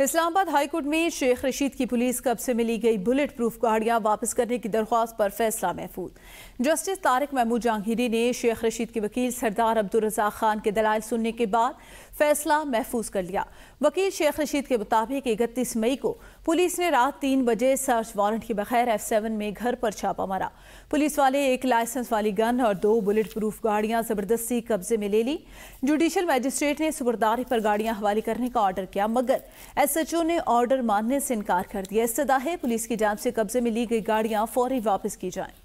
Islamabad high court में शेख रशीद की police कब्जे से मिली गई बुलेट प्रूफ गाड़ियां वापस करने की दरख्वास्त पर फैसला महफूज जस्टिस तारिक महमूद जहांगीरी ने शेख रशीद के वकील सरदार अब्दुलरजा खान के दलाल सुनने के बाद फैसला महफूज कर लिया वकील शेख रशीद के मुताबिक इकतीस मई को पुलिस ने रात तीन बजे सर्च वारंट के बगैर एफ सेवन में घर पर छापा मारा पुलिस वाले एक लाइसेंस वाली गन और दो बुलेट प्रूफ गाड़ियां जबरदस्ती कब्जे में ले ली जुडिशल मजिस्ट्रेट ने सुबरदारी पर गाड़ियां हवाले करने का ऑर्डर किया मगर एसएचओ ने ऑर्डर मानने से इनकार कर दिया इस्तः है पुलिस की जांच से कब्जे में ली गई गाड़ियां फौरी वापस की जाएं